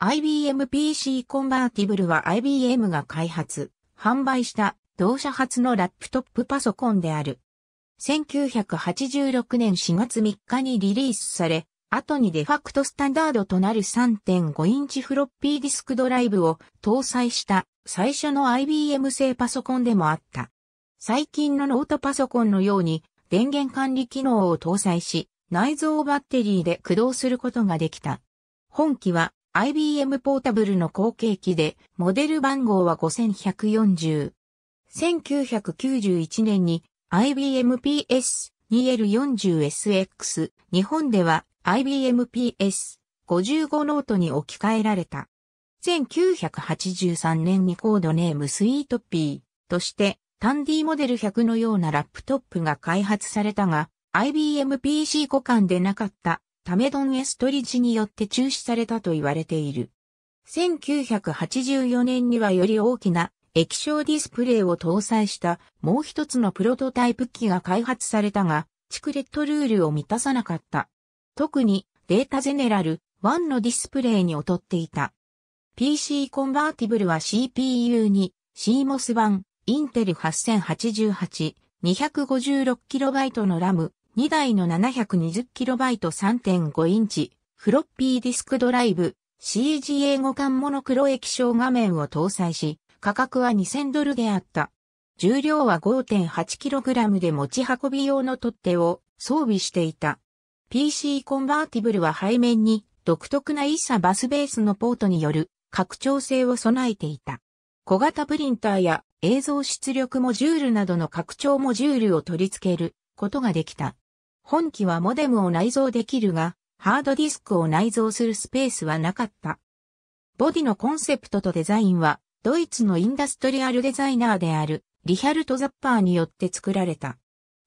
IBM PC コンバーティブルは IBM が開発、販売した同社初のラップトップパソコンである。1986年4月3日にリリースされ、後にデファクトスタンダードとなる3.5インチフロッピーディスクドライブを搭載した最初の IBM 製パソコンでもあった。最近のノートパソコンのように電源管理機能を搭載し、内蔵バッテリーで駆動することができた。本機は IBM ポータブルの後継機で、モデル番号は5140。1991年に IBM PS2L40SX 日本では IBM PS55 ノートに置き換えられた。1983年にコードネームスイートピーとしてタンディモデル100のようなラップトップが開発されたが IBM PC 互換でなかったタメドン・エストリジによって中止されたと言われている。1984年にはより大きな液晶ディスプレイを搭載したもう一つのプロトタイプ機が開発されたが、チクレットルールを満たさなかった。特にデータゼネラル1のディスプレイに劣っていた。PC コンバーティブルは CPU に CMOS 版インテル 8088-256KB の RAM、2台の 720KB3.5 インチ、フロッピーディスクドライブ、CG a 互換モノクロ液晶画面を搭載し、価格は2000ドルであった。重量は 5.8kg で持ち運び用の取っ手を装備していた。PC コンバーティブルは背面に独特な i s バスベースのポートによる拡張性を備えていた。小型プリンターや映像出力モジュールなどの拡張モジュールを取り付けることができた。本機はモデムを内蔵できるが、ハードディスクを内蔵するスペースはなかった。ボディのコンセプトとデザインは、ドイツのインダストリアルデザイナーである、リヒャルト・ザッパーによって作られた。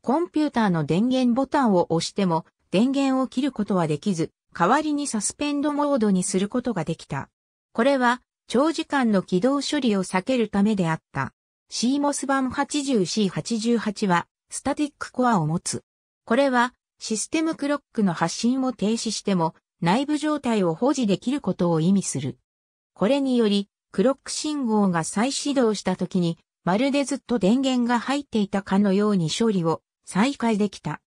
コンピューターの電源ボタンを押しても、電源を切ることはできず、代わりにサスペンドモードにすることができた。これは、長時間の起動処理を避けるためであった。CMOS 版 80C88 は、スタティックコアを持つ。これはシステムクロックの発信を停止しても内部状態を保持できることを意味する。これにより、クロック信号が再始動した時に、まるでずっと電源が入っていたかのように処理を再開できた。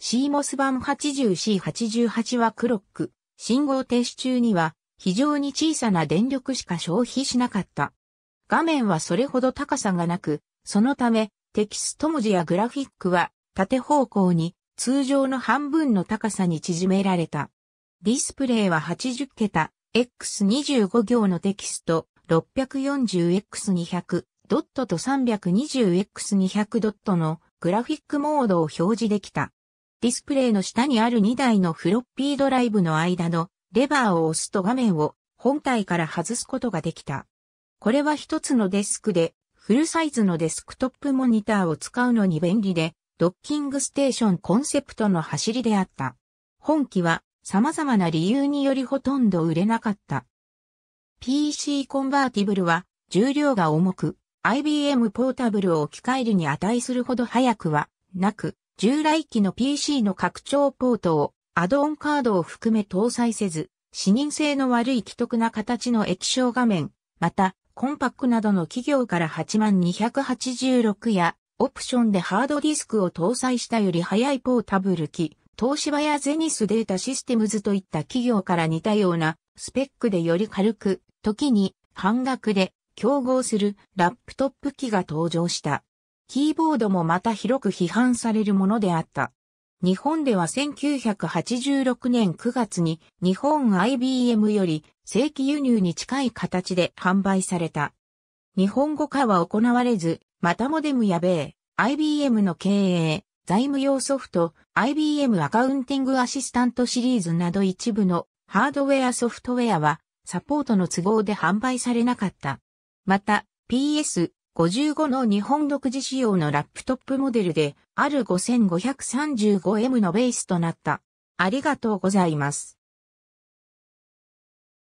CMOS 版 80C88 はクロック、信号停止中には非常に小さな電力しか消費しなかった。画面はそれほど高さがなく、そのためテキスト文字やグラフィックは縦方向に通常の半分の高さに縮められた。ディスプレイは80桁、X25 行のテキスト、640x200 ドットと 320x200 ドットのグラフィックモードを表示できた。ディスプレイの下にある2台のフロッピードライブの間のレバーを押すと画面を本体から外すことができた。これは一つのデスクでフルサイズのデスクトップモニターを使うのに便利で、ドッキングステーションコンセプトの走りであった。本機は様々な理由によりほとんど売れなかった。PC コンバーティブルは重量が重く、IBM ポータブルを置き換えるに値するほど早くはなく、従来機の PC の拡張ポートをアドオンカードを含め搭載せず、視認性の悪い既得な形の液晶画面、また、コンパックなどの企業から8286やオプションでハードディスクを搭載したより早いポータブル機、東芝やゼニスデータシステムズといった企業から似たようなスペックでより軽く、時に半額で競合するラップトップ機が登場した。キーボードもまた広く批判されるものであった。日本では1986年9月に日本 IBM より正規輸入に近い形で販売された。日本語化は行われず、またモデムや米、IBM の経営、財務用ソフト、IBM アカウンティングアシスタントシリーズなど一部のハードウェアソフトウェアはサポートの都合で販売されなかった。また PS55 の日本独自仕様のラップトップモデルである 5535M のベースとなった。ありがとうございます。